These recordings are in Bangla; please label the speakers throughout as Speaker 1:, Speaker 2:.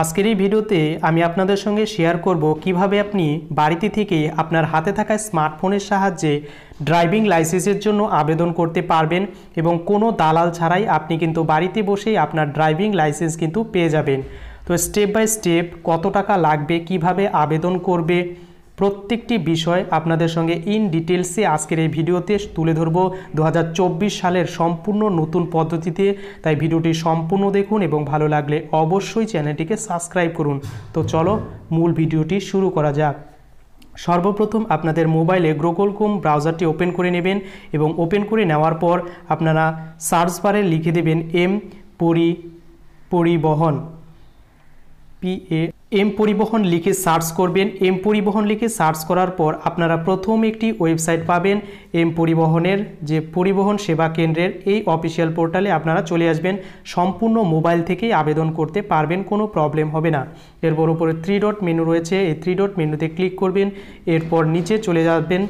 Speaker 1: আজকের এই ভিডিওতে আমি আপনাদের সঙ্গে শেয়ার করব কিভাবে আপনি বাড়িতে থেকে আপনার হাতে থাকা স্মার্টফোনের সাহায্যে ড্রাইভিং লাইসেন্সের জন্য আবেদন করতে পারবেন এবং কোনো দালাল ছাড়াই আপনি কিন্তু বাড়িতে বসেই আপনার ড্রাইভিং লাইসেন্স কিন্তু পেয়ে যাবেন তো স্টেপ বাই স্টেপ কত টাকা লাগবে কিভাবে আবেদন করবে প্রত্যেকটি বিষয় আপনাদের সঙ্গে ইন ডিটেলসে আজকের এই ভিডিওতে তুলে ধরব দু সালের সম্পূর্ণ নতুন পদ্ধতিতে তাই ভিডিওটি সম্পূর্ণ দেখুন এবং ভালো লাগলে অবশ্যই চ্যানেলটিকে সাবস্ক্রাইব করুন তো চলো মূল ভিডিওটি শুরু করা যাক সর্বপ্রথম আপনাদের মোবাইলে গ্রোগল কোম ব্রাউজারটি ওপেন করে নেবেন এবং ওপেন করে নেওয়ার পর আপনারা সার্চ বারে লিখে দেবেন এম পরি পরিবহন পিএ এম পরিবহন লিখে সার্চ করবেন এম পরিবহন লিখে সার্চ করার পর আপনারা প্রথম একটি ওয়েবসাইট পাবেন এম পরিবহনের যে পরিবহন সেবা কেন্দ্রের এই অফিসিয়াল পোর্টালে আপনারা চলে আসবেন সম্পূর্ণ মোবাইল থেকেই আবেদন করতে পারবেন কোনো প্রবলেম হবে না এরপর উপরে থ্রি ডট মেনু রয়েছে এই থ্রি ডট মেনুতে ক্লিক করবেন এরপর নিচে চলে যাবেন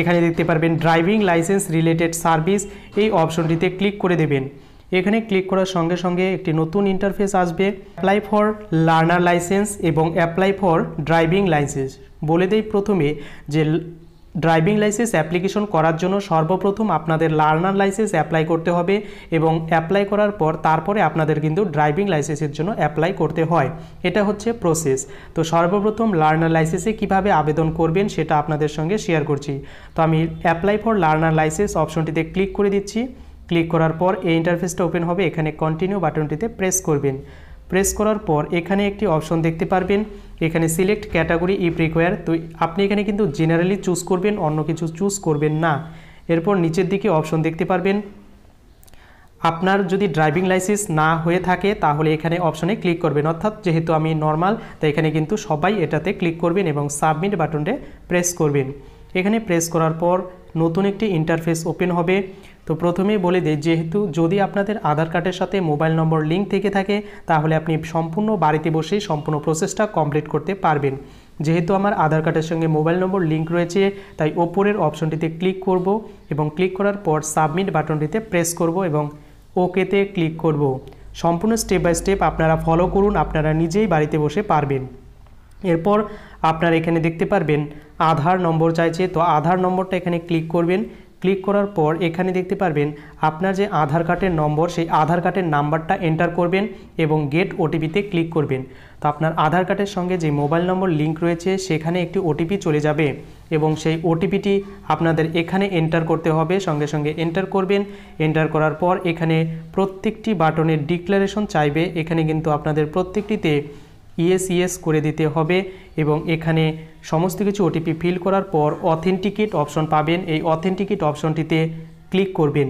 Speaker 1: এখানে দেখতে পারবেন ড্রাইভিং লাইসেন্স রিলেটেড সার্ভিস এই অপশনটিতে ক্লিক করে দেবেন এখানে ক্লিক করার সঙ্গে সঙ্গে একটি নতুন ইন্টারফেস আসবে অ্যাপ্লাই ফর লার্নার লাইসেন্স এবং অ্যাপ্লাই ফর ড্রাইভিং লাইসেন্স বলে দেই প্রথমে যে ড্রাইভিং লাইসেন্স অ্যাপ্লিকেশন করার জন্য সর্বপ্রথম আপনাদের লার্নার লাইসেন্স অ্যাপ্লাই করতে হবে এবং অ্যাপ্লাই করার পর তারপরে আপনাদের কিন্তু ড্রাইভিং লাইসেন্সের জন্য অ্যাপ্লাই করতে হয় এটা হচ্ছে প্রসেস তো সর্বপ্রথম লার্নার লাইসেন্সে কিভাবে আবেদন করবেন সেটা আপনাদের সঙ্গে শেয়ার করছি তো আমি অ্যাপ্লাই ফর লার্নার লাইসেন্স অপশনটিতে ক্লিক করে দিচ্ছি ক্লিক করার পর এই ইন্টারফেসটা ওপেন হবে এখানে কন্টিনিউ বাটনটিতে প্রেস করবেন প্রেস করার পর এখানে একটি অপশন দেখতে পারবেন এখানে সিলেক্ট ক্যাটাগরি ইপ রিকোয়ার তো আপনি এখানে কিন্তু জেনারেলি চুজ করবেন অন্য কিছু চুজ করবেন না এরপর নিচের দিকে অপশন দেখতে পারবেন আপনার যদি ড্রাইভিং লাইসেন্স না হয়ে থাকে তাহলে এখানে অপশনে ক্লিক করবেন অর্থাৎ যেহেতু আমি নর্মাল তো এখানে কিন্তু সবাই এটাতে ক্লিক করবেন এবং সাবমিট বাটনটে প্রেস করবেন এখানে প্রেস করার পর নতুন একটি ইন্টারফেস ওপেন হবে তো প্রথমেই বলে দিই যেহেতু যদি আপনাদের আধার কার্ডের সাথে মোবাইল নম্বর লিঙ্ক থেকে থাকে তাহলে আপনি সম্পূর্ণ বাড়িতে বসেই সম্পূর্ণ প্রসেসটা কমপ্লিট করতে পারবেন যেহেতু আমার আধার কার্ডের সঙ্গে মোবাইল নম্বর লিঙ্ক রয়েছে তাই ওপরের অপশনটিতে ক্লিক করব এবং ক্লিক করার পর সাবমিট বাটনটিতে প্রেস করব এবং ওকেতে ক্লিক করব সম্পূর্ণ স্টেপ বাই স্টেপ আপনারা ফলো করুন আপনারা নিজেই বাড়িতে বসে পারবেন এরপর আপনার এখানে দেখতে পারবেন আধার নম্বর চাইছে তো আধার নম্বরটা এখানে ক্লিক করবেন ক্লিক করার পর এখানে দেখতে পারবেন আপনার যে আধার কার্ডের নম্বর সেই আধার কার্ডের নাম্বারটা এন্টার করবেন এবং গেট ওটিপিতে ক্লিক করবেন তো আপনার আধার কার্ডের সঙ্গে যে মোবাইল নম্বর লিঙ্ক রয়েছে সেখানে একটি ওটিপি চলে যাবে এবং সেই ওটিপিটি আপনাদের এখানে এন্টার করতে হবে সঙ্গে সঙ্গে এন্টার করবেন এন্টার করার পর এখানে প্রত্যেকটি বাটনের ডিক্লারেশন চাইবে এখানে কিন্তু আপনাদের প্রত্যেকটিতে ইএসইএস e করে দিতে হবে এবং এখানে সমস্ত কিছু ওটিপি ফিল করার পর অথেন্টিকেট অপশন পাবেন এই অথেন্টিকেট অপশনটিতে ক্লিক করবেন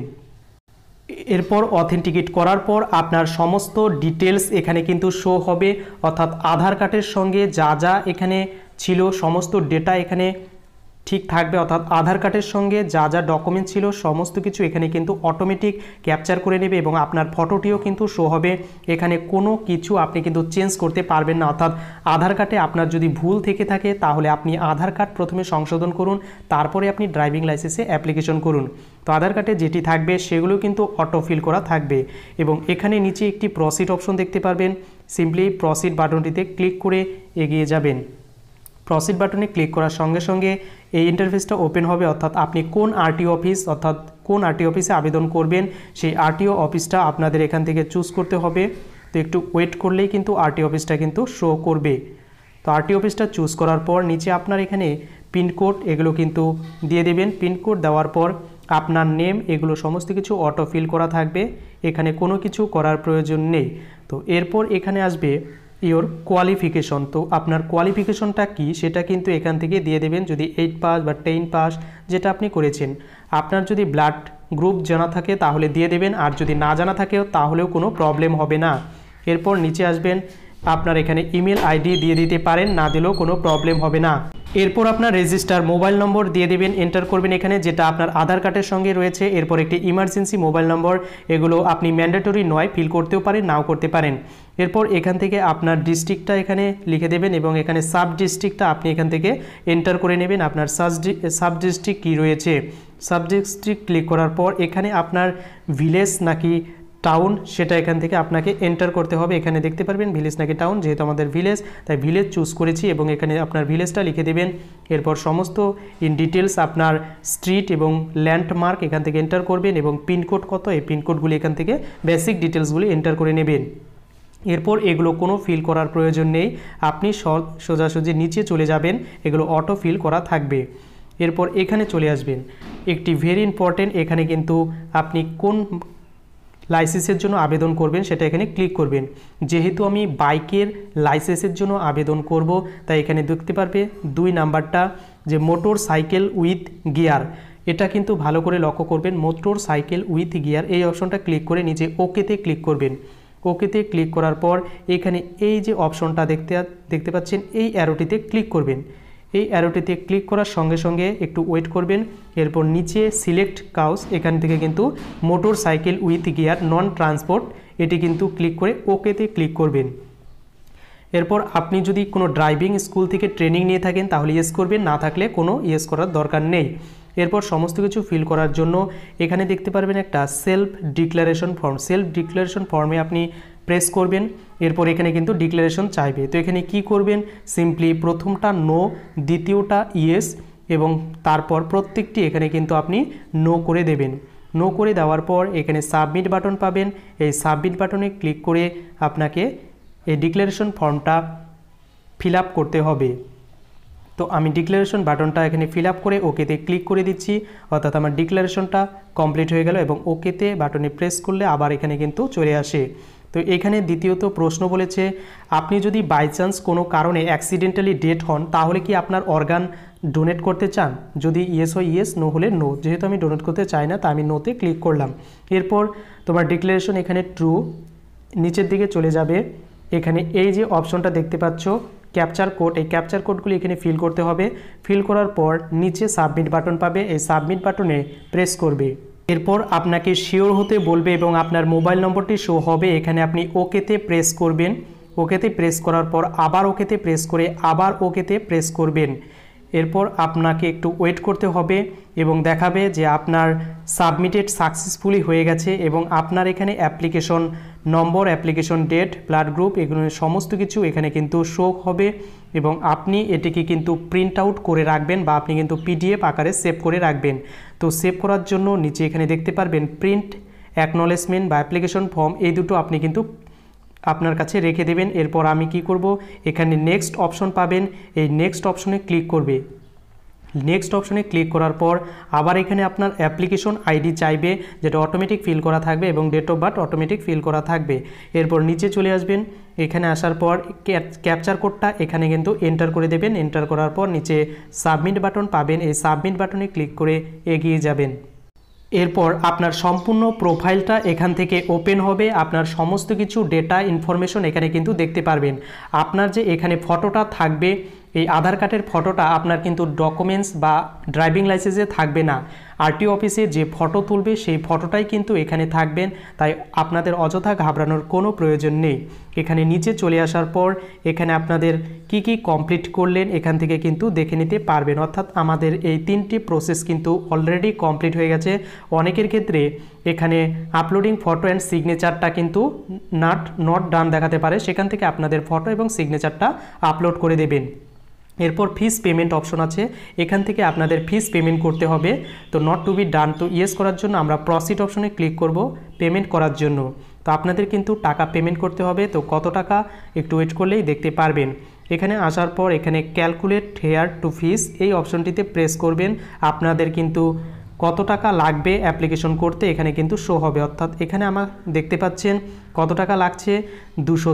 Speaker 1: এরপর অথেন্টিকেট করার পর আপনার সমস্ত ডিটেলস এখানে কিন্তু শো হবে অর্থাৎ আধার কার্ডের সঙ্গে যা যা এখানে ছিল সমস্ত ডেটা এখানে ঠিক থাকবে অর্থাৎ আধার কার্ডের সঙ্গে যা যা ডকুমেন্ট ছিল সমস্ত কিছু এখানে কিন্তু অটোমেটিক ক্যাপচার করে নেবে এবং আপনার ফটোটিও কিন্তু শো হবে এখানে কোনো কিছু আপনি কিন্তু চেঞ্জ করতে পারবেন না অর্থাৎ আধার কার্ডে আপনার যদি ভুল থেকে থাকে তাহলে আপনি আধার কার্ড প্রথমে সংশোধন করুন তারপরে আপনি ড্রাইভিং লাইসেন্সে অ্যাপ্লিকেশন করুন তো আধার কার্ডে যেটি থাকবে সেগুলো কিন্তু অটো ফিল করা থাকবে এবং এখানে নিচে একটি প্রসিড অপশন দেখতে পারবেন সিম্পলি প্রসিড বাটনটিতে ক্লিক করে এগিয়ে যাবেন প্রসিড বাটনে ক্লিক করার সঙ্গে সঙ্গে এই ইন্টারফেসটা ওপেন হবে অর্থাৎ আপনি কোন আরটিও অফিস অর্থাৎ কোন আরটি অফিসে আবেদন করবেন সেই আরটিও অফিসটা আপনাদের এখান থেকে চুজ করতে হবে তো একটু ওয়েট করলেই কিন্তু আরটি অফিসটা কিন্তু শো করবে তো আরটি অফিসটা চুজ করার পর নিচে আপনার এখানে পিনকোড এগুলো কিন্তু দিয়ে দেবেন পিনকোড দেওয়ার পর আপনার নেম এগুলো সমস্ত কিছু অটো ফিল করা থাকবে এখানে কোনো কিছু করার প্রয়োজন নেই তো এরপর এখানে আসবে ইওর কোয়ালিফিকেশন তো আপনার কোয়ালিফিকেশনটা কি সেটা কিন্তু এখান থেকে দিয়ে দেবেন যদি এইট পাস বা টেন পাস যেটা আপনি করেছেন আপনার যদি ব্লাড গ্রুপ জানা থাকে তাহলে দিয়ে দেবেন আর যদি না জানা থাকেও তাহলেও কোনো প্রবলেম হবে না এরপর নিচে আসবেন আপনার এখানে ইমেল আইডি দিয়ে দিতে পারেন না দিলেও কোনো প্রবলেম হবে না এরপর আপনার রেজিস্টার মোবাইল নম্বর দিয়ে দেবেন এন্টার করবেন এখানে যেটা আপনার আধার কার্ডের সঙ্গে রয়েছে এরপর একটি ইমার্জেন্সি মোবাইল নম্বর এগুলো আপনি ম্যান্ডেটরি নয় ফিল করতেও পারেন নাও করতে পারেন এরপর এখান থেকে আপনার ডিস্ট্রিক্টটা এখানে লিখে দেবেন এবং এখানে সাব ডিস্ট্রিক্টটা আপনি এখান থেকে এন্টার করে নেবেন আপনার সাব ডিস্ট্রিক্ট কী রয়েছে সাব ডিস্ট্রিক্ট ক্লিক করার পর এখানে আপনার ভিলেজ নাকি টাউন সেটা এখান থেকে আপনাকে এন্টার করতে হবে এখানে দেখতে পারবেন ভিলেজ নাকি টাউন যেহেতু আমাদের ভিলেজ তাই ভিলেজ চুজ করেছি এবং এখানে আপনার ভিলেজটা লিখে দেবেন এরপর সমস্ত ইন ডিটেলস আপনার স্ট্রিট এবং ল্যান্ডমার্ক এখান থেকে এন্টার করবেন এবং পিনকোড কত এই পিনকোডগুলি এখান থেকে বেসিক ডিটেলসগুলি এন্টার করে নেবেন এরপর এগুলো কোনো ফিল করার প্রয়োজন নেই আপনি সোজাসুজি নিচে চলে যাবেন এগুলো অটো ফিল করা থাকবে এরপর এখানে চলে আসবেন একটি ভেরি ইম্পর্ট্যান্ট এখানে কিন্তু আপনি কোন লাইসেন্সের জন্য আবেদন করবেন সেটা এখানে ক্লিক করবেন যেহেতু আমি বাইকের লাইসেন্সের জন্য আবেদন করব তাই এখানে দেখতে পারবে দুই নাম্বারটা যে মোটর সাইকেল উইথ গিয়ার এটা কিন্তু ভালো করে লক্ষ্য করবেন মোটর সাইকেল উইথ গিয়ার এই অপশনটা ক্লিক করে নিচে ওকেতে ক্লিক করবেন ওকেতে ক্লিক করার পর এখানে এই যে অপশনটা দেখতে দেখতে পাচ্ছেন এই অ্যারোটিতে ক্লিক করবেন এই অ্যারোটিতে ক্লিক করার সঙ্গে সঙ্গে একটু ওয়েট করবেন এরপর নিচে সিলেক্ট কাউস এখান থেকে কিন্তু motorcycle with gear non transport এটি কিন্তু ক্লিক করে ওকেতে ক্লিক করবেন এরপর আপনি যদি কোনো ড্রাইভিং স্কুল থেকে ট্রেনিং নিয়ে থাকেন তাহলে ইয়েস করবেন না থাকলে কোনো ইয়েস করার দরকার নেই এরপর সমস্ত কিছু ফিল করার জন্য এখানে দেখতে পারবেন একটা self declaration form self declaration ফর্মে আপনি প্রেস করবেন এরপর এখানে কিন্তু ডিক্লারেশন চাইবে তো এখানে কি করবেন সিম্পলি প্রথমটা নো দ্বিতীয়টা ইয়েস এবং তারপর প্রত্যেকটি এখানে কিন্তু আপনি নো করে দেবেন নো করে দেওয়ার পর এখানে সাবমিট বাটন পাবেন এই সাবমিট বাটনে ক্লিক করে আপনাকে এই ডিক্লারেশন ফর্মটা ফিল করতে হবে তো আমি ডিক্লারেশন বাটনটা এখানে ফিল করে ওকেতে ক্লিক করে দিচ্ছি অর্থাৎ আমার ডিক্লারেশনটা কমপ্লিট হয়ে গেল এবং ওকেতে বাটনে প্রেস করলে আবার এখানে কিন্তু চলে আসে তো এখানে দ্বিতীয়ত প্রশ্ন বলেছে আপনি যদি বাই চান্স কোনো কারণে অ্যাক্সিডেন্টালি ডেট হন তাহলে কি আপনার অর্গান ডোনেট করতে চান যদি ইয়েস হয় ইয়েস নো হলে নো যেহেতু আমি ডোনেট করতে চাই না তা আমি নোতে ক্লিক করলাম এরপর তোমার ডিক্লারেশন এখানে ট্রু নিচের দিকে চলে যাবে এখানে এই যে অপশনটা দেখতে পাচ্ছ ক্যাপচার কোড এই ক্যাপচার কোডগুলি এখানে ফিল করতে হবে ফিল করার পর নিচে সাবমিট বাটন পাবে এই সাবমিট বাটনে প্রেস করবে এরপর আপনাকে শিওর হতে বলবে এবং আপনার মোবাইল নম্বরটি শো হবে এখানে আপনি ওকেতে প্রেস করবেন ওকেতে প্রেস করার পর আবার ওকেতে প্রেস করে আবার ওকেতে প্রেস করবেন এরপর আপনাকে একটু ওয়েট করতে হবে এবং দেখাবে যে আপনার সাবমিটেড সাকসেসফুলি হয়ে গেছে এবং আপনার এখানে application number application date blood group এগুলো সমস্ত কিছু এখানে কিন্তু শো হবে এবং আপনি এটিকে কিন্তু প্রিন্ট আউট করে রাখবেন বা আপনি কিন্তু পিডিএফ আকারে সেভ করে রাখবেন তো সেভ করার জন্য নিচে এখানে দেখতে পারবেন প্রিন্ট অ্যাকনোলেজমেন্ট বা অ্যাপ্লিকেশন ফর্ম এই দুটো আপনি কিন্তু আপনার কাছে রেখে দেবেন এরপর আমি কি করব এখানে নেক্সট অপশন পাবেন এই নেক্সট অপশনে ক্লিক করবে নেক্সট অপশনে ক্লিক করার পর আবার এখানে আপনার অ্যাপ্লিকেশন আইডি চাইবে যেটা অটোমেটিক ফিল করা থাকবে এবং date of birth automatic fill করা থাকবে এরপর নিচে চলে আসবেন এখানে আসার পর ক্যাপচার কোডটা এখানে কিন্তু এন্টার করে দেবেন এন্টার করার পর নিচে সাবমিট বাটন পাবেন এই সাবমিট বাটনে ক্লিক করে এগিয়ে যাবেন এরপর আপনার সম্পূর্ণ প্রোফাইলটা এখান থেকে ওপেন হবে আপনার সমস্ত কিছু ডেটা ইনফরমেশন এখানে কিন্তু দেখতে পারবেন আপনার যে এখানে ফটোটা থাকবে এই আধার কার্ডের ফটোটা আপনার কিন্তু ডকুমেন্টস বা ড্রাইভিং লাইসেন্সে থাকবে না আরটি অফিসে যে ফটো তুলবে সেই ফটোটাই কিন্তু এখানে থাকবেন তাই আপনাদের অযথা ঘাবড়ানোর কোনো প্রয়োজন নেই এখানে নিচে চলে আসার পর এখানে আপনাদের কি কি কমপ্লিট করলেন এখান থেকে কিন্তু দেখে নিতে পারবেন অর্থাৎ আমাদের এই তিনটি প্রসেস কিন্তু অলরেডি কমপ্লিট হয়ে গেছে অনেকের ক্ষেত্রে এখানে আপলোডিং ফটো অ্যান্ড সিগনেচারটা কিন্তু নাট নট ডান দেখাতে পারে সেখান থেকে আপনাদের ফটো এবং সিগনেচারটা আপলোড করে দেবেন এরপর ফিস পেমেন্ট অপশন আছে এখান থেকে আপনাদের ফিস পেমেন্ট করতে হবে তো নট টু বি ডান তো ইয়েস করার জন্য আমরা প্রসিড অপশনে ক্লিক করব পেমেন্ট করার জন্য তো আপনাদের কিন্তু টাকা পেমেন্ট করতে হবে তো কত টাকা একটু ওয়েট করলেই দেখতে পারবেন এখানে আসার পর এখানে ক্যালকুলেট হেয়ার টু ফিস এই অপশনটিতে প্রেস করবেন আপনাদের কিন্তু কত টাকা লাগবে অ্যাপ্লিকেশন করতে এখানে কিন্তু শো হবে অর্থাৎ এখানে আমার দেখতে পাচ্ছেন কত টাকা লাগছে দুশো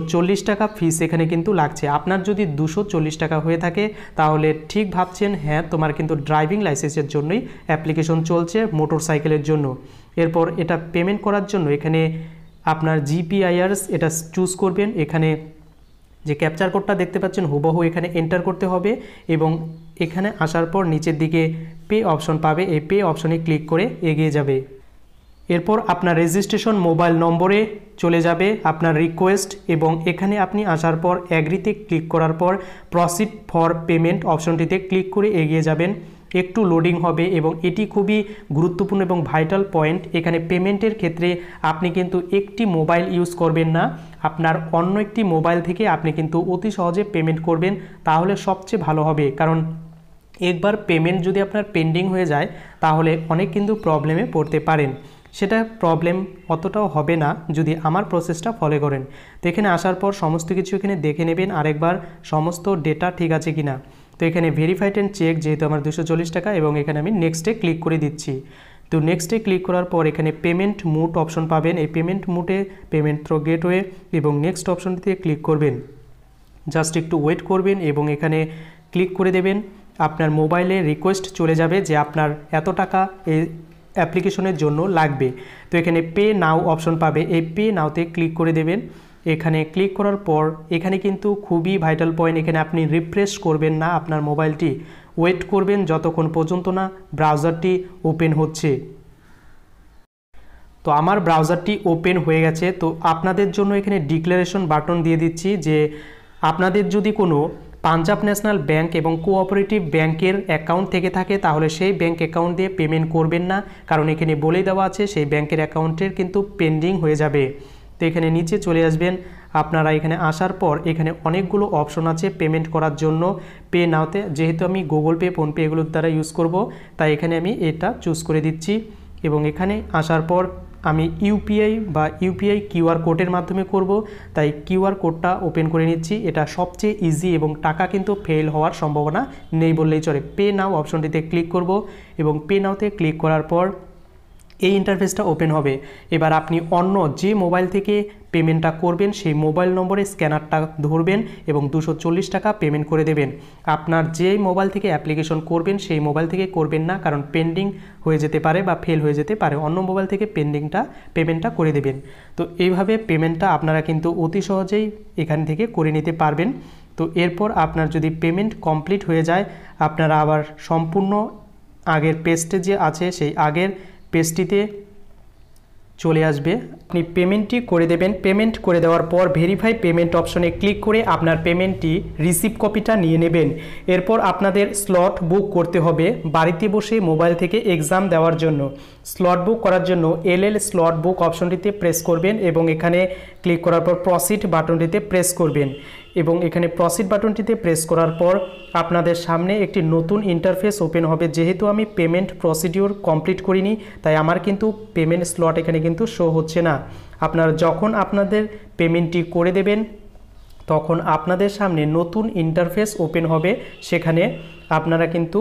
Speaker 1: টাকা ফিস এখানে কিন্তু লাগছে আপনার যদি দুশো টাকা হয়ে থাকে তাহলে ঠিক ভাবছেন হ্যাঁ তোমার কিন্তু ড্রাইভিং লাইসেন্সের জন্যই অ্যাপ্লিকেশন চলছে মোটর সাইকেলের জন্য এরপর এটা পেমেন্ট করার জন্য এখানে আপনার জিপিআইআরস এটা চুজ করবেন এখানে যে ক্যাপচার কোডটা দেখতে পাচ্ছেন হুবহু এখানে এন্টার করতে হবে এবং এখানে আসার পর নিচের দিকে পে অপশন পাবে এই পে অপশনে ক্লিক করে এগিয়ে যাবে এরপর আপনার রেজিস্ট্রেশন মোবাইল নম্বরে চলে যাবে আপনার রিকোয়েস্ট এবং এখানে আপনি আসার পর অ্যাগ্রিতে ক্লিক করার পর প্রসিড ফর পেমেন্ট অপশনটিতে ক্লিক করে এগিয়ে যাবেন একটু লোডিং হবে এবং এটি খুবই গুরুত্বপূর্ণ এবং ভাইটাল পয়েন্ট এখানে পেমেন্টের ক্ষেত্রে আপনি কিন্তু একটি মোবাইল ইউজ করবেন না আপনার অন্য একটি মোবাইল থেকে আপনি কিন্তু অতি সহজে পেমেন্ট করবেন তাহলে সবচেয়ে ভালো হবে কারণ একবার পেমেন্ট যদি আপনার পেন্ডিং হয়ে যায় তাহলে অনেক কিন্তু প্রবলেমে পড়তে পারেন সেটা প্রবলেম অতটাও হবে না যদি আমার প্রসেসটা ফলো করেন তো এখানে আসার পর সমস্ত কিছু এখানে দেখে নেবেন আরেকবার সমস্ত ডেটা ঠিক আছে কি না তো এখানে ভেরিফাইড অ্যান্ড চেক যেহেতু আমার দুশো টাকা এবং এখানে আমি নেক্সটে ক্লিক করে দিচ্ছি তো নেক্সটে ক্লিক করার পর এখানে পেমেন্ট মুট অপশন পাবেন এই পেমেন্ট মুটে পেমেন্ট থ্রো গেটওয়ে এবং নেক্সট অপশনটিতে ক্লিক করবেন জাস্ট একটু ওয়েট করবেন এবং এখানে ক্লিক করে দেবেন আপনার মোবাইলে রিকোয়েস্ট চলে যাবে যে আপনার এত টাকা এই অ্যাপ্লিকেশনের জন্য লাগবে তো এখানে পে নাও অপশন পাবে এই পে নাওতে ক্লিক করে দেবেন এখানে ক্লিক করার পর এখানে কিন্তু খুবই ভাইটাল পয়েন্ট এখানে আপনি রিফ্রেশ করবেন না আপনার মোবাইলটি ওয়েট করবেন যতক্ষণ পর্যন্ত না ব্রাউজারটি ওপেন হচ্ছে তো আমার ব্রাউজারটি ওপেন হয়ে গেছে তো আপনাদের জন্য এখানে ডিক্লারেশন বাটন দিয়ে দিচ্ছি যে আপনাদের যদি কোনো পাঞ্জাব ন্যাশনাল ব্যাংক এবং কোঅপারেটিভ ব্যাংকের অ্যাকাউন্ট থেকে থাকে তাহলে সেই ব্যাংক অ্যাকাউন্ট দিয়ে পেমেন্ট করবেন না কারণ এখানে বলে দেওয়া আছে সেই ব্যাংকের অ্যাকাউন্টের কিন্তু পেন্ডিং হয়ে যাবে তো এখানে নিচে চলে আসবেন আপনারা এখানে আসার পর এখানে অনেকগুলো অপশন আছে পেমেন্ট করার জন্য পে নাওতে যেহেতু আমি গুগল পে ফোনপে এগুলোর দ্বারা ইউজ করব তাই এখানে আমি এটা চুজ করে দিচ্ছি এবং এখানে আসার পর আমি ইউপিআই বা ইউপিআই কিউআর কোডের মাধ্যমে করব তাই কিউআর কোডটা ওপেন করে নিচ্ছি এটা সবচেয়ে ইজি এবং টাকা কিন্তু ফেল হওয়ার সম্ভাবনা নেই বললেই চলে পে নাও অপশনটিতে ক্লিক করব এবং পে নাওতে ক্লিক করার পর এই ইন্টারফেসটা ওপেন হবে এবার আপনি অন্য যে মোবাইল থেকে পেমেন্টটা করবেন সেই মোবাইল নম্বরে স্ক্যানারটা ধরবেন এবং দুশো টাকা পেমেন্ট করে দেবেন আপনার যে মোবাইল থেকে অ্যাপ্লিকেশন করবেন সেই মোবাইল থেকে করবেন না কারণ পেন্ডিং হয়ে যেতে পারে বা ফেল হয়ে যেতে পারে অন্য মোবাইল থেকে পেন্ডিংটা পেমেন্টটা করে দেবেন তো এইভাবে পেমেন্টটা আপনারা কিন্তু অতি সহজেই এখান থেকে করে নিতে পারবেন তো এরপর আপনার যদি পেমেন্ট কমপ্লিট হয়ে যায় আপনারা আবার সম্পূর্ণ আগের পেস্টে যে আছে সেই আগের পেজটিতে চলে আসবে আপনি পেমেন্টটি করে দেবেন পেমেন্ট করে দেওয়ার পর ভেরিফাই পেমেন্ট অপশনে ক্লিক করে আপনার পেমেন্টটি রিসিভ কপিটা নিয়ে নেবেন এরপর আপনাদের স্লট বুক করতে হবে বাড়িতে বসে মোবাইল থেকে এক্সাম দেওয়ার জন্য স্লট বুক করার জন্য এলএল স্লট বুক অপশনটিতে প্রেস করবেন এবং এখানে ক্লিক করার পর প্রসিড বাটনটিতে প্রেস করবেন এবং এখানে প্রসিড বাটনটিতে প্রেস করার পর আপনাদের সামনে একটি নতুন ইন্টারফেস ওপেন হবে যেহেতু আমি পেমেন্ট প্রসিডিওর কমপ্লিট করিনি তাই আমার কিন্তু পেমেন্ট স্লট এখানে কিন্তু শো হচ্ছে না আপনারা যখন আপনাদের পেমেন্টটি করে দেবেন তখন আপনাদের সামনে নতুন ইন্টারফেস ওপেন হবে সেখানে আপনারা কিন্তু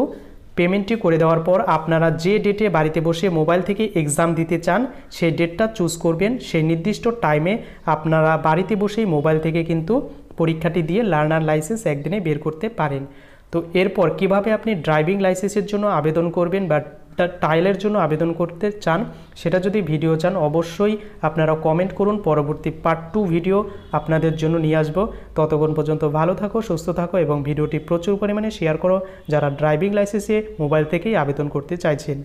Speaker 1: পেমেন্টটি করে দেওয়ার পর আপনারা যে ডেটে বাড়িতে বসে মোবাইল থেকে এক্সাম দিতে চান সেই ডেটটা চুজ করবেন সেই নির্দিষ্ট টাইমে আপনারা বাড়িতে বসেই মোবাইল থেকে কিন্তু পরীক্ষাটি দিয়ে লার্নার লাইসেন্স একদিনে বের করতে পারেন তো এরপর কিভাবে আপনি ড্রাইভিং লাইসেন্সের জন্য আবেদন করবেন বা টাইলের জন্য আবেদন করতে চান সেটা যদি ভিডিও চান অবশ্যই আপনারা কমেন্ট করুন পরবর্তী পার্ট টু ভিডিও আপনাদের জন্য নিয়ে আসবো ততক্ষণ পর্যন্ত ভালো থাকো সুস্থ থাকো এবং ভিডিওটি প্রচুর পরিমাণে শেয়ার করো যারা ড্রাইভিং লাইসেন্সে মোবাইল থেকেই আবেদন করতে চাইছেন